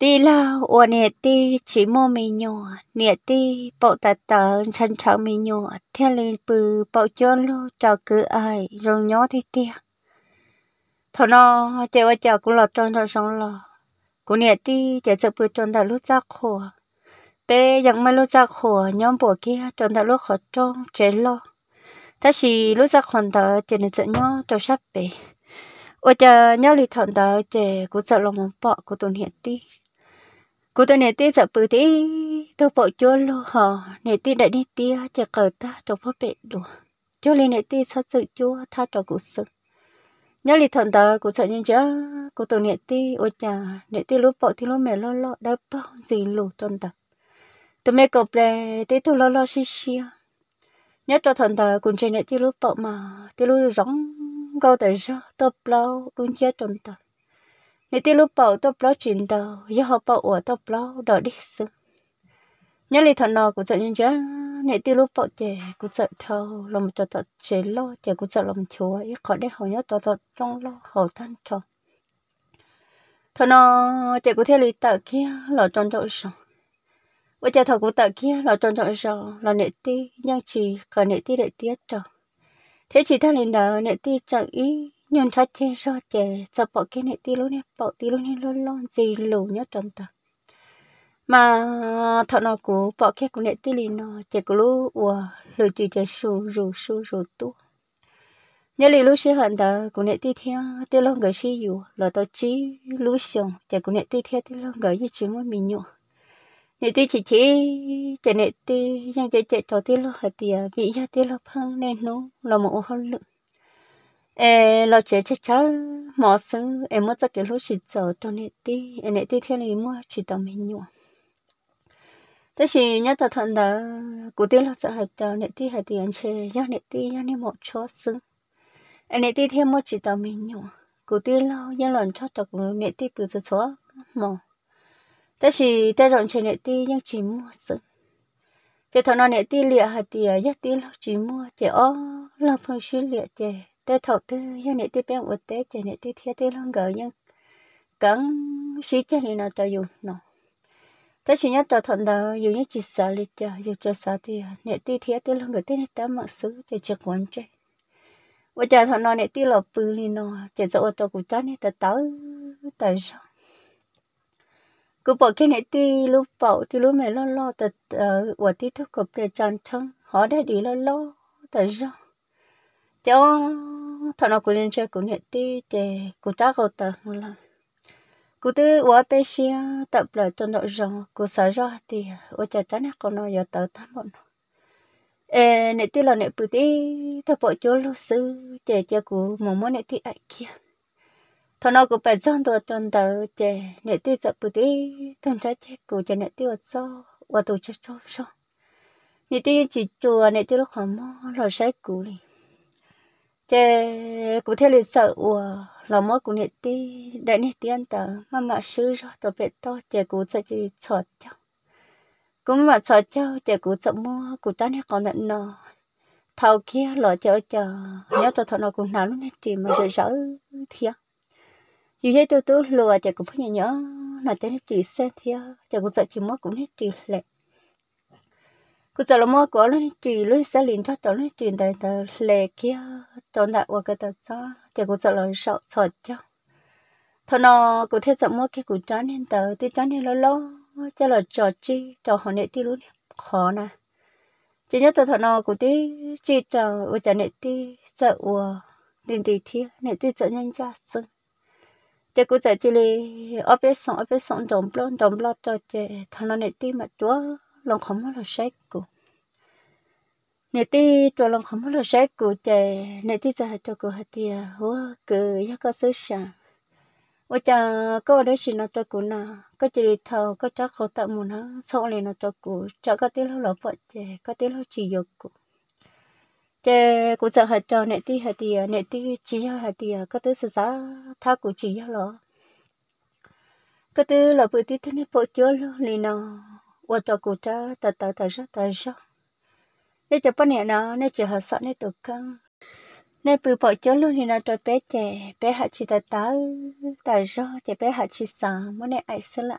ti la o nè ti chỉ mô mi nhọ nè ti bộ tà tờ chân chảo mi nhọ theo lên bự bộ chôn lô cho cứ ai rồi nhó thế tia thọ nó chơi ở chợ cũng lọt tròn thọ sống lò cũng nè ti chơi chơi bự tròn thọ lúc ra khổ bé ยังไม่รู้จักหัวย้อมปวดเกี้ยจนทะลุขอจ้องเจนลอถ้าชีรู้จักคนเตอเจนจะย่อจะชับไปโอจะย่อลีถอนเตอเจกูจะลงมันปอกกูตุนเห็นตี cô tôi nè tê sợ bự thế tôi bỏ chỗ lo họ nè tê đại đi tía chả cờ ta trong pháp bệ đồ chỗ lên nè tê sợ sự chúa tha cho cụ sự nhớ lì thần ta cụ sợ nhân chớ cô tôi nè tê ôi chà nè tê lúc bỏ thì lúc mẹ lo lo đau to gì lù thần ta tôi mẹ cọp lè tê tôi lo lo xì xì nhớ cho thần ta cũng chơi nè tê lúc bỏ mà tê lúc rong câu tờ sao tôi lâu luôn chết thần ta nếu tiêu lúc bảo tôi bảo chuyện đầu giờ họ bảo ở tôi bảo đỡ đi sự nhớ lý thằng nào của sợ nhân chứ nếu tiêu lúc bảo chè cũng sợ thâu lòng cho tôi chế lo chè của sợ lòng chúa ít khỏi để họ nhớ tôi tôi trong lo họ thân cho thằng nào chè của theo lý tờ kia lo trong chỗ sống bây giờ thằng của tờ kia lo trong chỗ sống lo nệ ti nhưng chỉ cần nệ ti để tiếc cho thế chỉ thằng linh đó nệ ti chẳng ý nhưng cho chơi cho chơi cho bỏ cái này tí luôn nè bỏ tí luôn nè luôn luôn gì lù nhá trong ta mà thợ nó cũ bỏ cái cũng này tí liền nó chơi của lú ủa lười chỉ chơi sù rù sù rù tu nhớ lì lú xí hận ta cũng này tí theo tí luôn gửi xí dù là tao chí lú xong chơi cũng này tí theo tí luôn gửi với chúng mình nhụ nè tí chỉ chỉ chơi nè tí nhưng chơi chơi trò tí luôn hạt tiề bị ra tí luôn phăng nên nó là một hôn lượng ê lo chế chế cháu mỏ sứ em mất ra cái lúc chỉ chờ cho nè đi, em nè đi thiên này mua chỉ tao mình nhua thế thì nhớ tao thằng đó cụ tiên lo sợ hạt cho nè tí hạt tiền chế nhớ nè tí nhớ nè một chỗ sứ em nè đi thiên mua chỉ tao mình nhua cụ tiên lo nhớ lần cho tao cũng nè tí bự cho chó mò. thế thì tao dọn chế nè đi nhớ chỉ mua sứ thế thằng nó nè đi lịa hạt tiền nhớ đi lo chỉ mua chế ó lo phải xí lịa chế tê thầu tư yêu nị tê bên út tê chè nị tê thiê tê lông gỡ nhưng cắn xí chè nị nó tờ dù nó tê chỉ nhớ tờ thuận đầu dù như chỉ sợ lì chờ dù chờ sợ thì nị tê thiê tê lông gỡ tê nị tớ mặc xứ chè chè quấn chè bây giờ thằng nó nị tê lọ bự lì nó chè dỗ tờ cụ tớ nị tờ tớ tờ sao cứ bỏ cái này tê lúc bỏ tê lúc mẹ lò lo tờ tờ ủa tê thức cục tờ chăn chăng họ đã đi lo lo tờ sao cho thằng nó cũng lên chơi cũng nhận tí để cũng chắc có ta là cũng tự quá bé xí tập lại cho nó rong cũng sợ ra thì ở chợ chán con nói giờ tới thăm bọn nó ê nè tí là nè bự tí thằng bộ chú lúc sư để cho cũng mồm mồm nè tí ai kia thằng nó cũng phải dọn đồ tuần đầu để nè tí tập bự tí thằng cha chơi cũng cho nè tí ở sau và tụi chơi chơi sau nè tí chỉ chùa nè tí lúc họ mò lo sai cũ liền chế cụ thể lịch sử của là mỗi cụ nhiệt tí đại nhiệt tiên tờ mà mà sư rồi tờ về to chế cụ sẽ chỉ sợ cho cũng mà sợ cho chế cụ sợ mua cụ ta nhiệt còn nặng nọ thầu kia lọ chờ chờ nhớ tờ thọ nó cũng nào lúc nãy chỉ mà rồi sợ thiệt dù vậy tôi tôi lừa chế cũng phải nhớ là chế nhiệt chỉ sẽ thiệt chế cụ sợ chỉ mua cũng nhiệt chỉ lệ cứ giờ là mua của nó chỉ lúc sẽ liền thoát tao lúc chuyển tại tờ lệ kia tao đã qua cái tờ cho thì cứ giờ là sợ sợ chứ thôi nó cứ thế giờ mua cái củ trái nên tờ thì trái nên lâu lâu cho là trò chi trò họ nệ tí luôn khó nè chỉ nhớ tờ thôi nó cứ tí chi trò ở chợ nệ tí sợ ua tiền tí thia nệ tí sợ nhân cho sưng thế cứ giờ chỉ lì ở bên sông ở bên sông đồng lo đồng lo cho thế thằng nó nệ tí mà chúa lòng không mất là sách cụ nè ti cho lòng không mất là sách cụ chè nè ti giờ cho cụ hạt tiề hố cứ giác có sứ sàng ôi cha có ở đây xin nó cho cô nà có chỉ đi thầu có chắc khẩu tạo mù nó sau này nó cho cụ cho có tí lâu lọ vợ chè có tí lâu chỉ dục cụ chè cô sợ hạt cho nè ti hạt tiề nè ti chỉ cho hạt tiề à, có tí sự giá tha cụ chỉ cho lo, cái tư là bữa tiết thế này bộ chúa luôn lì nào 我到古着，到到到着到着，nếu chụp bánh nó nếu chụp hạt sọ nếu tụt cân nếu bự bỏ chó luôn thì nó tôi bé trẻ bé hạt chỉ ta tá ta rõ thì bé hạt chỉ sợ muốn này ai sợ lạ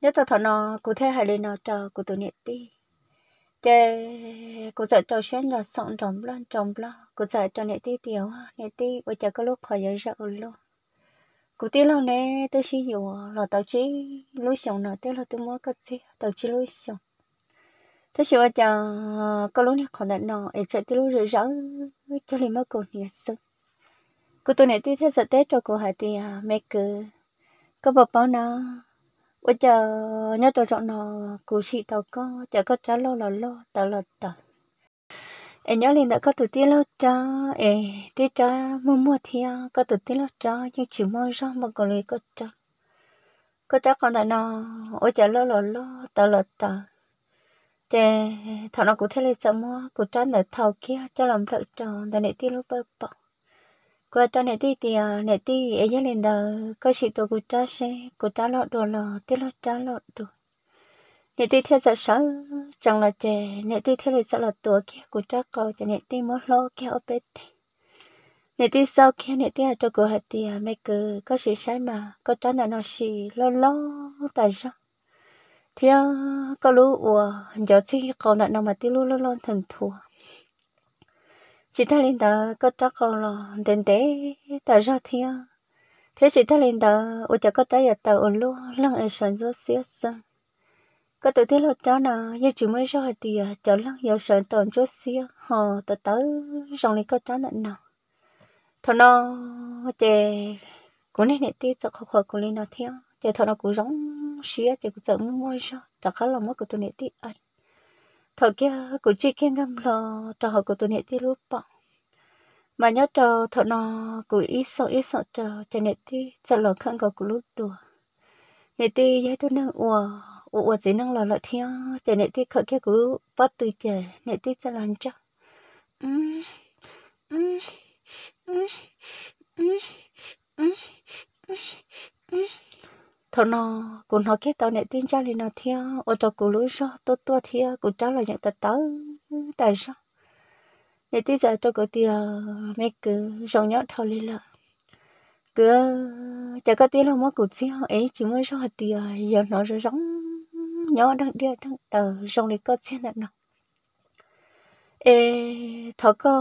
nếu tao thọ nó cụ thể hạt lên nó cho cụ tụi nhiệt đi để cụ sợ cho xuyên là sọn trồng lo trồng lo cụ sợ cho nhiệt đi tiểu nhiệt đi bây giờ có lúc khỏi giờ sợ luôn cụ tiết lâu nè tôi xin dụng là tàu chí lối sống nó tiết là tôi mua cái gì tàu chí lối sống thế sự cho có lối này còn đợt nọ để chạy tiết lối rửa rỡ cho lấy mất cột nhẹ sức cụ tôi này tôi thấy giờ tết cho cụ hải thì mẹ cứ có bọc bảo nó bây giờ nhớ tôi chọn nó cụ sĩ tàu có chả có trả lo là lo tàu là tàu em nhớ lên đã có từ tiết lâu cho em tiết cho mua mua theo à, có từ tiết lâu cho nhưng chỉ mua ra mà còn lấy có cho có cho còn tại nó ôi chả lo lo lo tao lo tao thế thằng nó cũng thấy lấy sao mua cũng cho nó thầu kia cho làm thật tròn để này tiết lâu bơ bọ qua cho này tiết thì à, này tiết em nhớ lên đã có sự tụi cũng cho xe cũng cho lo đồ lo tiết lo cho lo đồ nè tuy theo sợ sợ chẳng là chè nè tuy theo là sợ là tuổi kia của cha cậu chè nè tuy mất lo kia ở bên thì nè tuy sau kia nè tuy ở chỗ của hạt tiền mấy cứ có sự sai mà có trái là nó xì lo lo tại sao thì ờ, có lũ ủa giờ chỉ còn là nó mà tí lũ lo lo thần thua chỉ ta lên đó có trái còn là đến tế tại sao thì ờ? thế chỉ ta lên đó ủa chả có trái giờ tàu ủa lũ lăng ở sân rốt xiết sang có tụi thế lột cho nó như chúng mới rồi thì cháu lăng nhiều sợ tổn chút xíu họ tớ tới rong lấy câu cháu nặng nào thôi nó chè cũng nên để tí cho khó khó cũng lên nó theo chè thôi nó cũng giống xía chè cũng giống mua cho chẳng khác là mua của tụi nệ tí ấy thôi kia cũng chỉ kia ngâm lo cho họ của tụi nệ tí lúc bỏ mà nhớ cho thôi nó cũng ít sợ ít sợ cho chè nệ tí cho lo khăn của cũng lúc đùa nệ tí giấy tôi nâng ùa 我我只能老老听，在那天可开古不对的，那天在乱叫，嗯嗯嗯嗯嗯嗯嗯，thôi ờ, nó cũng nó cái tao này tin cha liền nó theo, ô tô cũng lối sao, tôi tôi theo, cũng cháu là nhận tật tớ, tại sao? Nè tí giờ tôi có tiền mấy cứ rong nhót thôi lên là cứ chả có tiền là mất cuộc xíu ấy chỉ mới sao tiền giờ nó rồi rong nhớ đang đi đang tờ rong đi có chuyện nào ê thọ có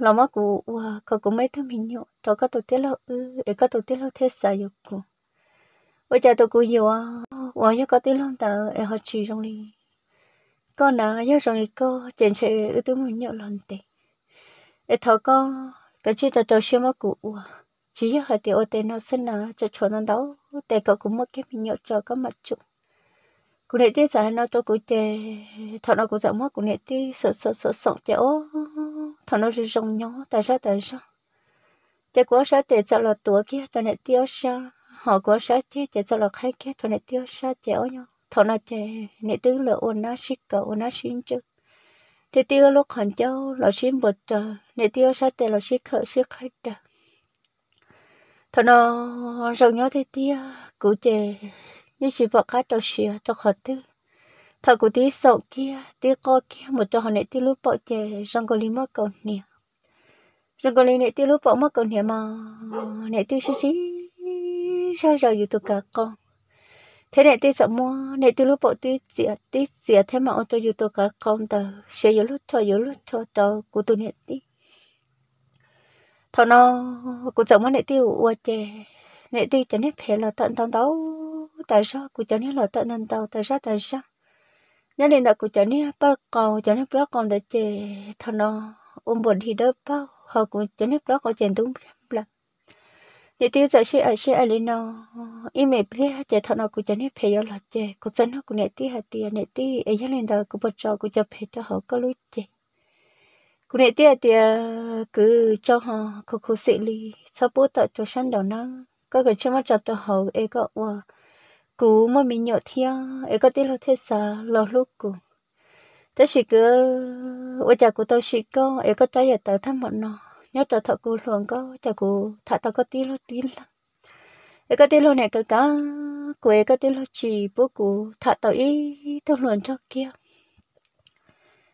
lòng mắt của có cũng mấy thứ mình nhậu thọ có tổ tiết lâu ư ê có tổ tiết lâu thế sao yêu cô bây giờ tôi cũng yêu à và nhớ có tiết lâu tờ ê họ chỉ rong đi con nào nhớ rong đi cô chuyện chuyện ư tôi muốn nhậu lần tệ ê thọ có cái chuyện tờ tờ xem mắt của chỉ nhớ họ tiêu ô tê nó xin là cho chọn nó đâu tệ có cũng mất cái mình nhậu cho có mặt chung cụ nè tí sợ nó tôi cụ chè thọ nó cụ sợ mất cụ nè tí sợ sợ sợ sợ chè ô thọ nó rì rong nhó tại sao tại sao chè quá sao tiền sợ là tuổi kia tôi nè tiêu sao họ quá sao chè chè sợ là khai kia tôi nè tiêu sao chè ô nhau thọ nó chè nè tư là ôn nó xích cỡ ôn nó xin chứ thì tiêu lúc hòn châu là xin bột trời nè tiêu sao tiền là xích khởi xích khai trời thọ nó rong nhó thế tiêu cụ chè như chỉ vợ cá cho xìa cho khó tư thà cụ tí sầu kia tí co kia một trò hồi nãy tí lúc bọ chè răng có lý mất cầu nè rằng có lý nãy tí lúc bọ mất cầu nè mà nãy tí xí xí sao giờ dù tụi cả con thế này tí sợ mua nãy tí lúc bọ tí dịa tí dịa thế mà ông cho dù tụi cả con tờ sẽ dù lúc cho dù lúc cho cho cụ tụi nãy tí thọ nó cụ sợ mua nãy tí uo chè nãy tí chẳng hết phải là tận tận đâu tại sao cô cháu nhớ lỡ tận nên tàu tại sao tại sao nhớ đến đó cô cháu nhớ bắt cầu cháu nhớ bắt cầu để chè thằng nó ôm buồn thì đỡ bao họ cụ cháu nhớ ba cầu chèn tung là để tiêu giờ sẽ ở sẽ ở lên nó im mệt thế chè thằng nó cô cháu nhớ phải giờ là chơi cô cháu nhớ cụ nè tí hạt tiền nè tí ấy nhớ đến đó cô bắt cho cô cháu phải cho họ có lối chè cụ nè tí hạt tiền cứ cho họ cô cô xử lý sao bố tận cho sẵn đó nó có cái chuyện mà cho họ ấy có cú mà mình nhậu theo ấy có tí lo thế sợ lo lúc cú thế chỉ cứ ôi chả cú tao chỉ có ấy có trái giờ tao thăm bọn nó nhớ tao thọ cú luôn có chả cú thả tao có tí lo tí lắm ấy có tí lo này cái cá cú ấy có tí lo chỉ bố cú thả tao ý tao luôn cho kia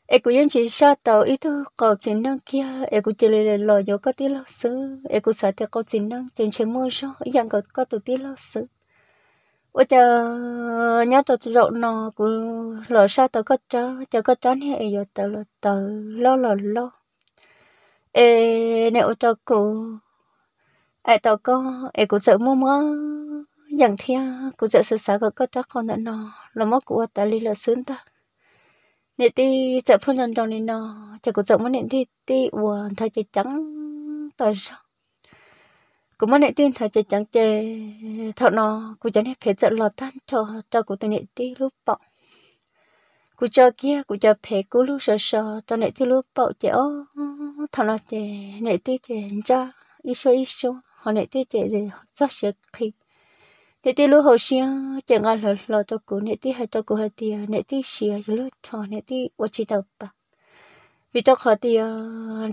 ấy cú yên chỉ sa tao ý tao cầu chính năng kia ấy cú chỉ là lo vô có tí lo xứ ấy cú sợ thì cầu chính năng trên chế mua số dạng có có tụ tí lo xứ 我就鸟到肉呢，古老沙到个渣，这个渣呢也有得了得了了了。诶，那我到古，哎到个，哎古这么么，样天古这是啥个个渣可能呢？那么古得里了生的，你的这碰上到你呢，这古这么你的的我他就讲到上。cú mất nãy tin thời chỉ chẳng chê thọ nó cũng chẳng hết phải sợ lọt tan cho cho cú tên nãy tí lúc bọ cú cho kia cú cho phê cú lúc sợ sợ cho nãy tí lúc bọ chê ô thọ nó chê nãy tí chê cha ít số ít số họ nãy tí chê gì rất sợ khi nãy tí lúc hồi xưa chẳng ngon lọt lọt cho cũng nãy tí hay cho cú hay tiền nãy tí xìa cho lúc cho nãy tí ô chỉ tao bạc vì cho khó tiền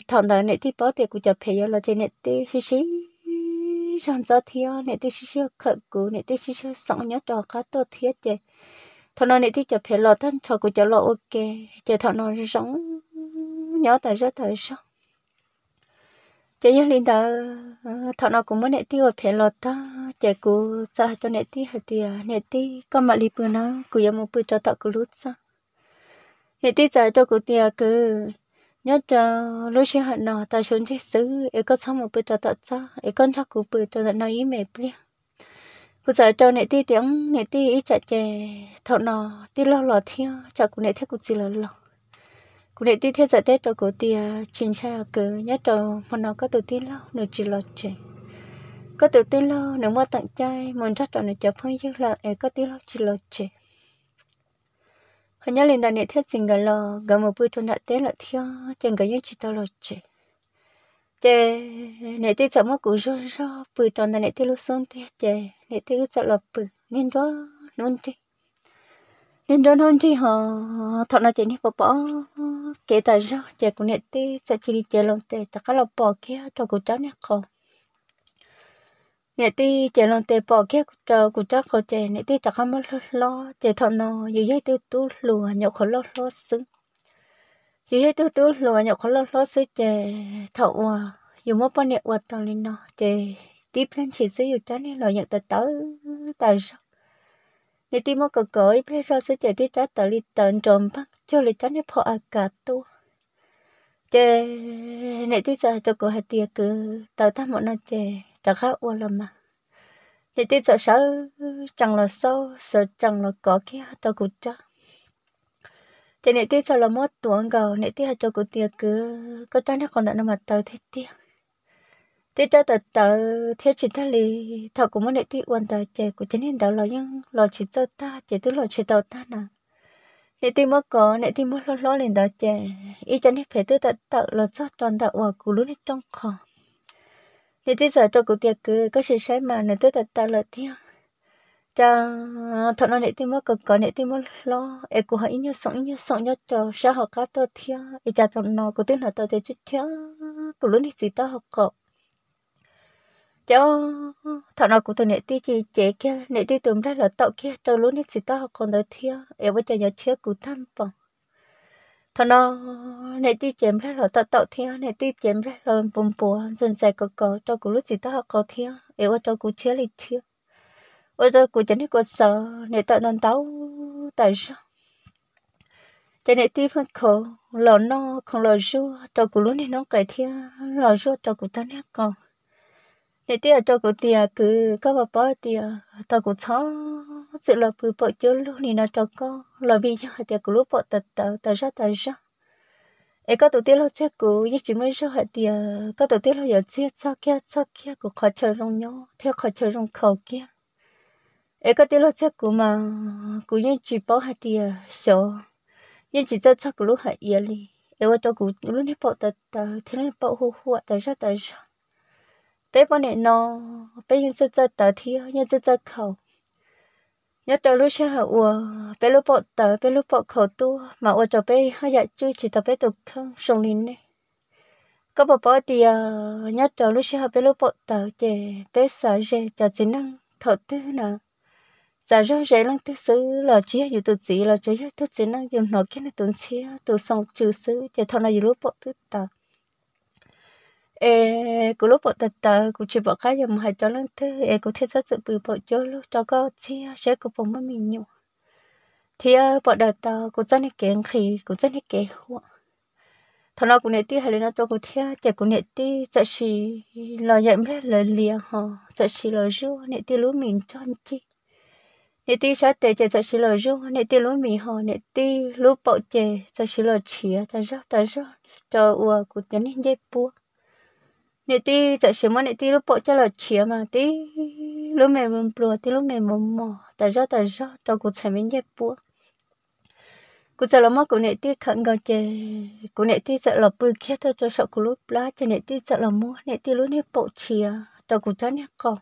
thằng đó nãy tí bỏ tiền cú cho phê rồi là trên nãy tí xí xí chọn gió thiếu nè tí xí xíu khởi cú nè tí xí xíu sống nhớ trò cá tô thiết chè thằng nào nè tí chợ phải lọt thân thọ của chợ lọt ok chợ thằng nào sống nhớ tại rất thời sống chợ nhớ linh đó thằng nào cũng muốn nè tí ở phải lọt ta chợ cú ra cho nè tí hết tìa nè tí có mà lì bữa nào cú giờ muốn bữa cho thọ cú lút sao nè tí ra cho cú tìa cứ nhớ cho ờ, lúc xưa họ nọ ta xuống chết xứ ấy có xong một bữa ta tận sao ấy con chắc cụ bữa ta nói ý mệt bia cụ giờ cho nệ ti tiếng nệ ti ý chả chè thọ nọ ti lo lò theo chả cụ nệ theo cụ gì lo lò cụ nệ ti theo giờ tết cho cụ ti chỉnh cha cứ nhớ cho mà nó có từ ti lo nửa chỉ lo chè có từ ti lo nửa mua tặng chai muốn chắc cho nửa chả phong dư là ấy có ti lo chỉ lo chè hôm nay lên đàn nhẹ thiết sinh gần lo gần một bữa thôn đã tết là thiếu chẳng gần như chỉ tao lo chị chị nhẹ thiết sợ mất cũng rõ rõ bữa tuần đàn nhẹ tết lúc xong tết chị thiết cứ sợ là bữa nên đó nôn chị nên đó nôn chị họ thọ nó chị nhẹ bỏ bỏ kể tại rõ chị cũng nhẹ tết sợ chỉ đi chơi lòng tết tất cả là bỏ kia cho cô cháu nhẹ không nhà ti chạy lòng tê bỏ kia chờ cụ chắc khó chạy nhà ti chắc không mất lo chạy thọ nó dù dây tu tu lùa nhậu khó lo lo xứ dù dây tu tu lùa nhậu khó lo lo xứ chạy thọ ua dù mất bao nhiêu ua tao lên nó chạy đi lên chỉ sử dụng trái này lo nhận tờ tớ tại sao nhà ti mất cờ cởi phía sau xứ chạy ti trái tờ li tận trộm bắt cho li trái này phò à cả tu chạy nhà ti sợ cho cô hạt tiệc cứ tờ ta một nó chạy đã khá uổng lắm mà để tí sợ sợ chẳng là sâu sợ chẳng là có kia tao cút cho thế này tí sợ là mất tuồng gầu này tí hạt cho cụ tiệc cứ có trái nó còn đợi nó mà tao thế tiệc thế ta tờ tờ thiết chỉ ta lì thọ cũng muốn để tí uổng tờ chè của chính hiện đầu lo nhưng lo chỉ cho ta chỉ tức lo chỉ tao ta nè nè tí mất có nè tí mất lo lo lên tờ chè ý chân hết phải tự tận tận lo cho tròn tờ uổng cú lúc này trong khó thì bây giờ tôi cũng tiệc cứ có sự sai mà nên tôi đặt ta lợi theo cho thọ nó nệ tim mất cực có nệ tim mất lo em cũng hỏi nhớ sống nhớ sống nhớ cho sa họ cá tôi theo e à. cha thọ nó cũng tin là tôi thấy chút theo cũng lớn gì ta học cọ cho thọ nó cũng tôi nệ tim chỉ chế kia nệ tim tụm ra là tậu kia cho lớn gì ta học còn tôi theo em vẫn giờ nhớ chưa cũng tham vọng thằng nó này đi chém ra rồi tao tao thiên này đi chém ra rồi bùm bùm dần dần có có cho cú lúc gì tao có thiên qua cho cú chia lịch chia ôi cho cú chén có sợ này tao nên tao tại sao thế này tiếp hơn khổ lò nó không lò ru cho cú lúc này nó cải thiên lò ru cho cú tao nét còn để tia cho cô tia cứ có bà bỏ tia ta cũng chó sự là cứ bỏ chỗ lúc này nó cho có là vì cho tia cứ lúc bỏ tật tật tật ra tật ra ấy có tổ tiên lo chết cụ như chỉ mới ra hết tia có tổ tiên lo giờ chết cho kia cho kia cụ khó chơi rong nhau theo khó chơi rong khẩu kia ấy có tiên lo chết cụ mà cụ như chỉ bỏ hết tia sợ như chỉ cho cho cụ lúc hết yên đi ấy qua cho cụ lúc này bỏ tật tật thế này bỏ hô hô tật ra tật ra bé bọn này nó bé những sơ sơ tớ thì những sơ sơ khẩu nhớ tớ lúc sẽ hở ùa bé lúc bọn tớ bé lúc bọn khẩu tu mà ùa tớ bé hơi dạ chứ chỉ tớ bé tục không sống lín này có bà bỏ thì nhớ tớ lúc sẽ hở bé lúc bọn tớ chè bé sợ rè chả chỉ năng thở tư nè giờ ra rè lăng tư xứ là chỉ dù tự chỉ là chỉ tự chỉ năng dùng nó kia là tuần xía tự xong trừ xứ chè thằng nào dù lúc bọn tư tớ e cú lúc bộ tật tờ cú chỉ bỏ cái dòng hai cho lần thứ e cú thiết rất sự bự bộ cho lúc cho có chia sẽ cô phòng với mình nhiều thì ờ, bộ đợt tờ cú chân này kén khi cú chân này kén hoa thằng nào cũng này tí hay là tôi cú thiết chỉ cũng này tí sợ chỉ là dặm hết lời liền họ sợ chỉ là rú này tí lúc mình cho anh chi này tí sẽ tệ chỉ sợ chỉ là rú này tí lúc mình họ này tí lúc bộ chỉ sợ chỉ là chia ta rất ta rất cho ua cô chân này dễ buông nè tí chợ xem mà nè tí lúc bộ cho là chia mà tí lúc mẹ mồm bùa tí lúc mẹ mồm mò tại do tại do cho cụ xem mình dẹp bùa cụ sợ là mất cụ nè tí khẩn cầu chè cụ nè tí sợ là bự kia tao cho sợ cụ lúc lá cho nè tí sợ là mua nè tí lúc nè bộ chia cho cụ cho nè còn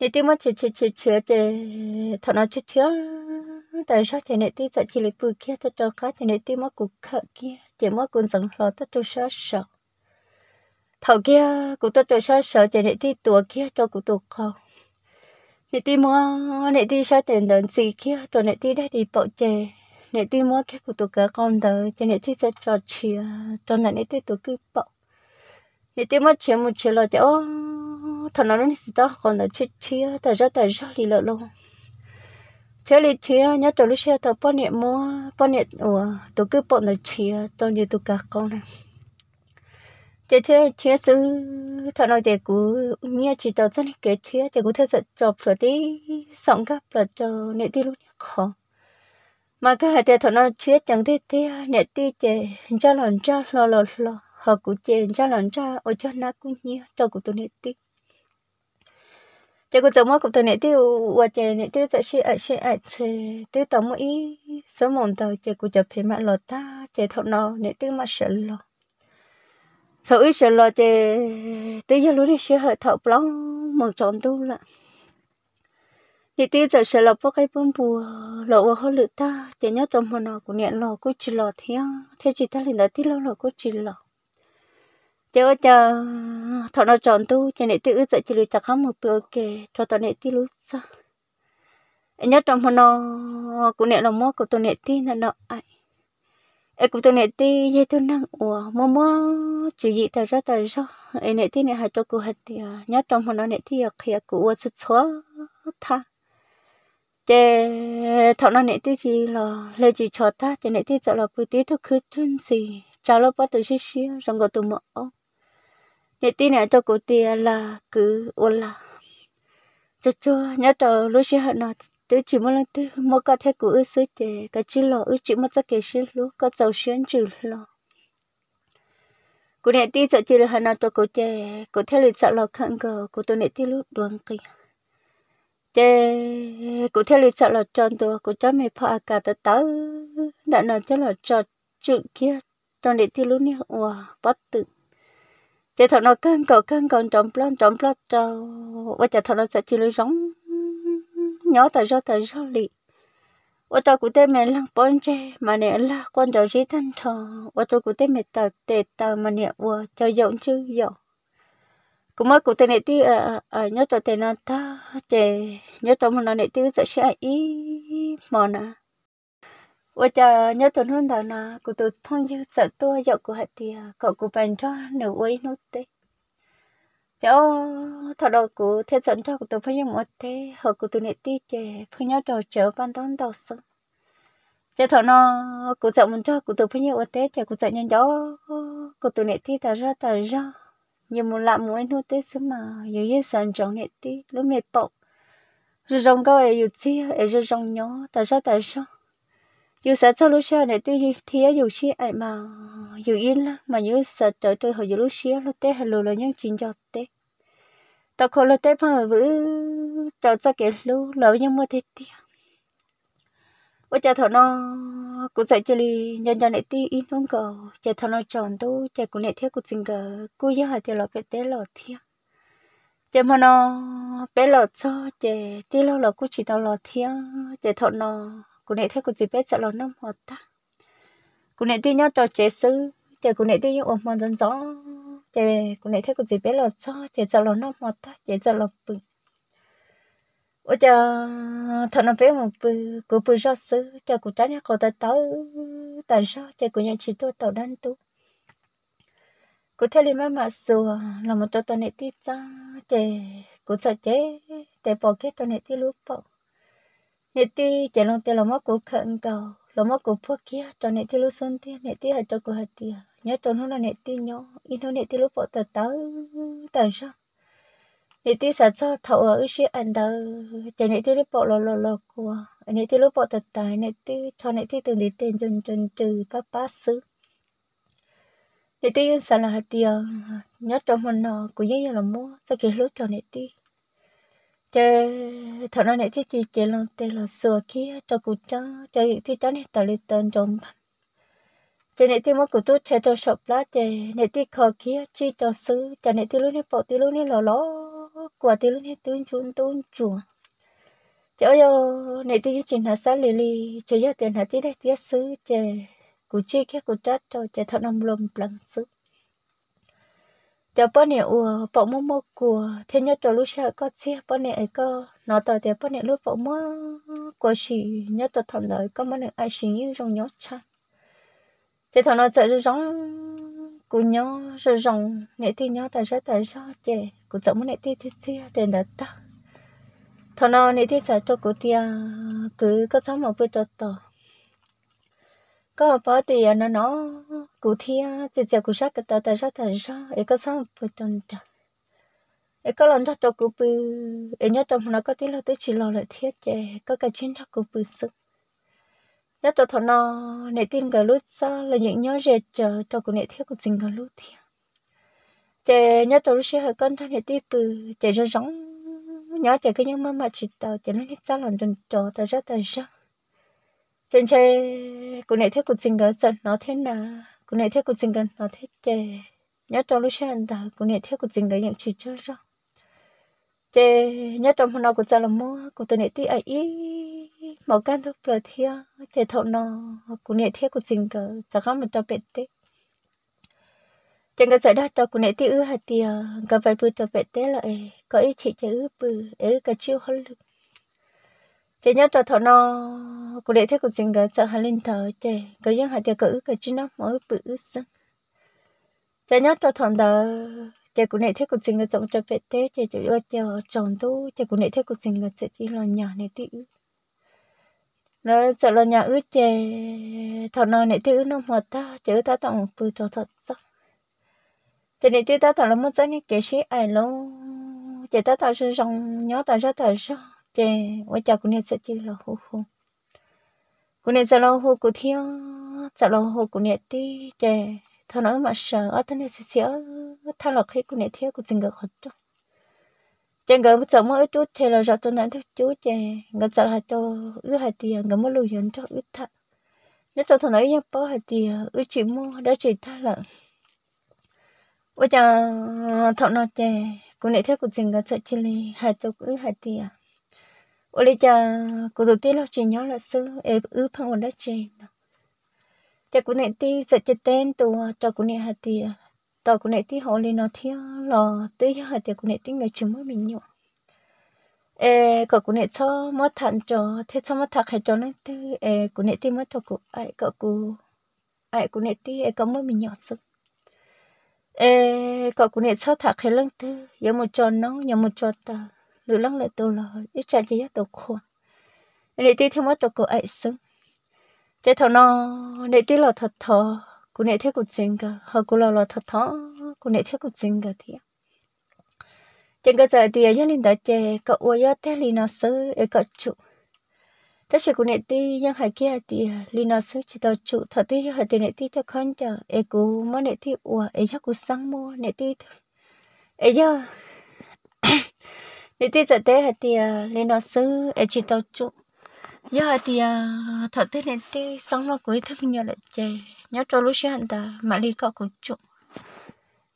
nè tí mất chè chè chè chè chè thọ nó chút thiếu tại sao thì nè tí sợ chỉ là bự kia tao cho khác thì nè tí mất cụ khẩn kia chỉ mất cụ dừng lo tao cho sợ sợ thầu kia cũng tôi tôi sợ sợ chỉ nệ thì tuổi kia cho cụ tôi không nệ thì mua nệ thì sợ tiền đơn gì kia cho nệ thì đã đi bộ chè nệ thì mua kia cụ tôi cả con đời chỉ nệ thì sẽ trò chuyện cho nè nệ thì tôi cứ bộ nệ thì mua chuyện một chuyện là chỗ thằng nó nó chỉ tao còn là chuyện chia tại ra tại ra lì lợ luôn chế lì chia nhớ tôi lúc xe tôi bỏ nệ mua bỏ nệ ủa tôi cứ bỏ nó chia tôi như tôi cả con này chế chế chế sư thọ nói chế cú nhia chỉ tao chân kế chế chế cú thế sự chọc rồi đi sống gặp là cho nệ tí lúc khó mà cái hạt thọ nói chế chẳng thế thế nệ tí chế cho lần cho lo lo lo họ cú chế cho lần cho ở cho nó cũng nhia cho cú tôi nệ tí chế cú giống cú tôi nệ tí và chế nệ tí sẽ sẽ ở sẽ ở chế tí ý sớm số mồm tao chế cú chụp hình mặt lọt ta chế thọ nói nệ tí mà sợ lo thợ ít sợ lo thì tới giờ lúc đấy sẽ hơi thợ plong một tròn tu lại thì tới giờ sợ lo cái bông bùa lo hơi lửa ta chỉ nhớ trong hồn nào cũng nhận lo cũng chỉ lo theo theo chỉ ta liền đó tí lo lo cũng chỉ lo chờ chờ thọ nó chọn tu cho nên tự dạy chỉ lười ta không một bữa kể cho tao nệ tí lúc sao nhớ trong hồn nào cũng nhận là mua của tao nệ tí là nó ai e cũng tôi nè ti ye tôi năng ủa mò mò chỉ gì ta ra ta ra e nè ti nè hai tôi cũng hết thì à, nhớ trong mà nó nè ti à, khi cũng ủa chút xóa tha để thọ nó nè ti gì là lê chỉ cho ta chế nè ti cho là bự tí thôi cứ chân gì chào lo bắt tôi xí xí trong cái tụi mọ nè ti nè tôi cũng tiền là cứ ủa là cho cho nhớ tàu lúc xí nó tự chỉ muốn là tự một cái thế của ước sứ chế cái chỉ lo ước chỉ muốn cho cái sứ lú có giàu xuyên chữ lo cô này đi sợ chỉ là hà nội tôi cô chế cô thế lịch sợ lo khăn gờ cô tôi này tí lúc đoan kỳ chế cô thế lịch sợ lo tròn tôi cô cho mày phá à cả tới tới đã nói cho lo cho chữ kia tôi này đi lúc này wow bất tử. chế thằng nó khăn cầu khăn cầu trộm plon trộm plon cho, và chế thằng nó sợ chỉ lú rong nhớ tờ rau tờ rau lì ô tờ cụ tê mẹ lăng bón chê mà nè là con tờ rí thân thò ô tờ cụ tê mẹ tờ tê tờ mà nè ô cho giống chứ dọn cũng mới cụ tê nè tí à à nhớ tờ tê nó ta chê nhớ tờ mà nó nè tí sợ sẽ ý mà nè ô tờ nhớ tờ hơn đó nè cụ tờ thông dư sợ tua giờ của hết tìa cậu cụ bèn cho nửa uế nốt tê cho thọ đầu cụ thế dẫn cho cụ tôi phải dùng một thế họ cụ tôi nệ ti chè phải nhớ trò chở ban đón đầu sự cho thọ nó cụ dọn muốn cho cụ tôi phải một thế chế cụ dọn nhân cháu cụ tôi nệ ti ta ra ta ra nhiều một lạ mỗi nô tế xứ mà nhiều yên sản trọng nệ ti lúc mệt bọc rồi rong câu ấy yêu chi ấy rồi rong nhỏ ta ra ta ra dù sợ cho lúc sau này tôi thì dù chi ai mà dù yên lắm mà dù sợ trở tôi hồi dù lúc xưa lúc tết hay lùi là những chuyện cho tết tao khổ là tết mà vữ trở cho kẻ lú lỡ nhưng mà thế tiếc ôi cha thọ nó cũng sợ chơi đi nhân nhân này tí in không có cha thọ nó tròn tu cha cũng này thế cũng xin cờ cứ giá hạt thì lọ bé té lọ thiệt cha mà nó bé lọ cho cha tí lâu lọ cũng chỉ tao lọ thiệt cha thọ nó cô nệ thấy cô chỉ biết sợ lo nó một ta cô nệ tin nhau cho chế sư chờ cô nệ tin nhau ôm mòn dần gió chờ cô nệ thấy cô chỉ biết lo cho chờ sợ lo nó một ta chờ sợ lo bự ôi chờ thằng nó biết một bự cô bự ra sư chờ cô trái nhau cô ta tới tại sao chờ cô nhận chỉ tôi tàu đan tu cô thấy lên má sùa là một trò tao nệ tí cha chờ cô sợ chế để bỏ cái tao nệ tí lúc bỏ nè ti chạy lông tiền là mất của khẩn cầu là mất của phước kia cho nè ti lúc xuân tiền nè ti hạt cho cô hạt tiền nhớ cho nó là nè ti nhỏ, in nó nè ti lúc bỏ tờ tớ tờ sao nè ti sợ cho thầu ở ước sĩ anh tờ chạy nè ti lúc bỏ lò lò lò của nè ti lúc bỏ tờ tờ nè ti cho nè ti từng đi tiền chun chun trừ ba ba xứ nè ti sợ là hạt tiền nhớ cho mình nó của giấy là mua sẽ kỷ lúc cho nè ti chơi thằng nó này chơi chơi chơi luôn chơi là sửa kia cho cụ cho chơi thì thứ đó này tao lấy tên trong chơi này thì mất cụ tôi chơi cho sập lá chơi này thì khó kia chỉ cho sứ chơi này thì lúc này bỏ thì lúc này lò lò quả thì lúc này tuôn chuồn tuôn chuồn chơi yo này thì chuyện là sao lì lì chơi giờ tiền là thứ đấy thứ sứ chơi cụ chỉ kia cụ chơi cho chơi thằng nó lùm lằng sứ cho bọn này ua bọn mua mua của thế nhớ cho lúc sợ có chia bọn này ấy có nó tỏ thì bọn này lúc bọn mua của chỉ nhớ tỏ thầm đời có bọn này ai chỉ như trong nhớ cha thế thằng nó sợ rồi giống của nhớ rồi rồng nãy thì nhớ tại sao tại sao chè của chồng bọn này thì thì chia tiền đã ta thằng nó nãy thì sợ cho của tia cứ có sống một bữa cho tỏ có bỏ thì nó nó cụ thi chỉ chỉ cụ sát cái tờ tờ sát thần sa ấy có xong phải tuần trả ấy có lần cho cụ bự ấy nhớ trong nó có tí là tới chỉ lo lại thiết chè có cái chiến thắng cụ bự sức nhớ tờ thằng nó nãy tin cái lúc xa là những nhớ rệt chờ cho cụ nãy thiết cụ trình cái lúc thiết chè nhớ tờ lúc sau con thân nãy tí bự chè rong rong nhớ chè cái nhớ mà mà chỉ tờ chè nó hết xa làm tuần trò tờ sát thần sa trên chê cô này thấy cuộc sinh gần giật nó thế nào cô này thấy cuộc sinh gần nó thế chê nhớ trong lúc sáng ta cô này thấy cuộc sinh gần những chuyện chơi rồi chê nhớ trong hôm nào cô ra làm mua cô tên này tí ai ý một căn thuốc bờ thia chê thọ nó cô này thấy cuộc sinh gần chả có một cho bệt tết chẳng cái giải đó cho cô này tí ư hạt tiề cái phải bữa cho bệt tết là có ý chị chơi ư bự ấy cái chiêu hơn lực chỉ nhớ cho thọ nó cô để thấy cô xin gỡ sợ hà linh thở chị cứ dân hà tiệc cử cái chín nó mỗi bữa sân chỉ nhớ cho thọ đó chị cũng để thấy cô xin gỡ chồng cho bé té chị chủ yếu chờ chồng tu chị cũng để thấy cô xin gỡ sợ chỉ lo nhà này tí nó sợ lo nhà ứ chị thọ nó này tí nó mà ta chữ ta tổng bự cho thọ sao chỉ này tí ta thọ là muốn dẫn cái gì ai lâu chỉ ta thọ sự rong nhớ ta rất thọ sao chế, vợ chồng cũng nên sẽ chỉ là hô hô cũng nên sẽ lo hô cũng thiếu sẽ lo hô cũng nên tí chè thôi nói mà sợ ở thằng này sẽ sợ thằng lọc khi cũng nên thiếu cũng chừng gặp khó chứ chè gặp bữa sớm mới chút chè là sợ tôi nói thôi chú chè gặp sợ là cho ứ hạt tiền gặp mới lùi dần cho ứ thật nếu tôi thôi nói nhá bỏ hạt tiền ứ chỉ mua đã chỉ thay lọc bây giờ thằng nó chè cũng nên theo cuộc trình gặp sợ chia ly hạt tôi ứ hạt tiền ô lê cha cô đầu tiên là chỉ nhớ là sư ế ứ phăng ổn đã chỉ cha cô này ti sẽ chết tên tù cho cô này hạt thì tàu cô này ti họ lên nó thiếu lò tới giờ hạt cô này ti người chúng mới mình nhọ ê cậu cô này cho mất thằng cho thế cho mất thằng hay cho nên tư ê cô này ti mất thằng cô ai cậu cô ai cô này ti ê cậu mới mình nhọ sức ê cậu cô này cho thằng hay lưng tư giờ một cho nó giờ một cho ta lưu lăng lại tu lo ít cha chỉ tu khua nệ tí thương mất tu cô ấy xứng chế thầu nó nệ tí lo thật thọ cô nệ thế cụ chính cả họ cô lo lo thật thọ cô nệ thế cụ chính cả thì trên cơ sở thì yên linh đã chế cậu uo yo thế li nó xứ ấy cậu chủ tất sự cô nệ tí nhưng hai kia thì à, li nó xứ chỉ tao chủ thật tí hai tí nệ tí cho khăn chờ ấy cô mới nệ tí uo ấy chắc cô sáng mua nệ tí thôi ấy giờ thì tuy giờ thế thì lên nó xứ ở chỉ tàu trụ giờ thì thật thế này thì sống nó cuối thế nhiều nhớ lại chè nhớ cho lúc sáng ta mà đi có cũng trụ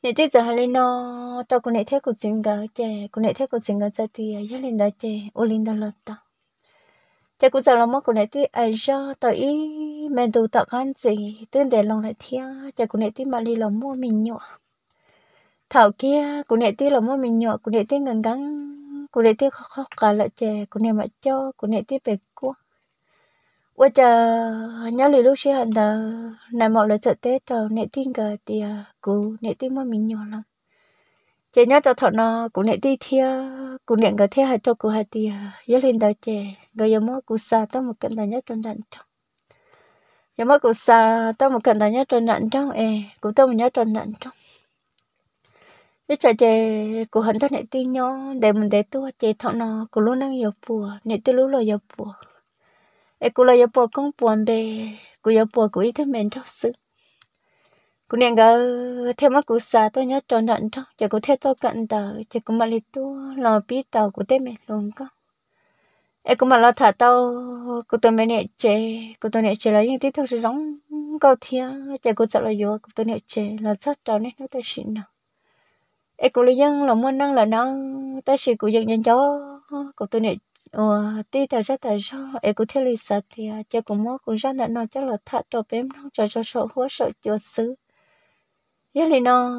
nên thì giờ lên nó tao cũng nãy thế cũng chừng cả chè cũng nãy thế cũng chừng cả giờ thì à, giờ lên đó chè ô lên đó lọt ta, chè cũng giờ là mất cũng nãy thì ai à, cho tao ý mình đủ tao gan gì tên để lòng lại thia chè cũng nãy thì mà đi lòng mua mình nhọ thảo kia cũng nãy thì lòng mua mình nhọ cũng nãy thì ngần gắng cả lại chè cô nè mà cho cô này tiếp về cua qua chờ nhớ lại lúc xưa hận là này mọi lời sợ tết rồi nệ tin cả thì à, cô nệ tin mà mình nhỏ lắm chè nhớ cho thọ nó cô nệ tin thia cô nệ cả thia hai cho cô hai thì à, nhớ lên đó chè rồi giờ mỗi cô xa tới một cận đời nhớ trong đàn trong giờ mỗi cô xa tới một cận đời nhớ trong đàn trong e cô tới một nhớ trong đàn trong ít trò chơi của hắn đó này tin nhau để mình để tôi chơi thọ nó của luôn đang nhập bùa này tôi lúc là giờ bùa ấy cô là giờ bùa không buồn bề cô giờ bùa cô ít thức mình thật sự của nên gỡ thêm mắt cô xa tôi nhớ tròn đạn đó chỉ có theo tôi cận tờ chỉ cô mà lấy tua lò bí tàu của tên mình luôn cơ ấy cô mà lo thả tao cô tôi mình nhẹ chế cô tôi nhẹ chế là những tí thôi sẽ giống câu thiên, chỉ cô sợ là vô cô tôi nhẹ chế là rất tròn nên nó ta xịn nào ấy cũng là dân là muốn năng là năng ta chỉ cũng dân dân cho của tôi này ờ tí thời rất thời cho ấy cũng theo lịch sử thì chắc cũng mua cũng ra là nó chắc là thắt cho bé nó cho cho sợ húa sợ chưa xứ giờ thì nó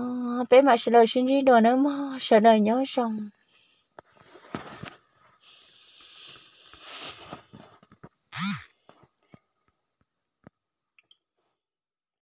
bé mà sợ lời xin gì đồ nữa mà sợ đời nhớ rằng Huh?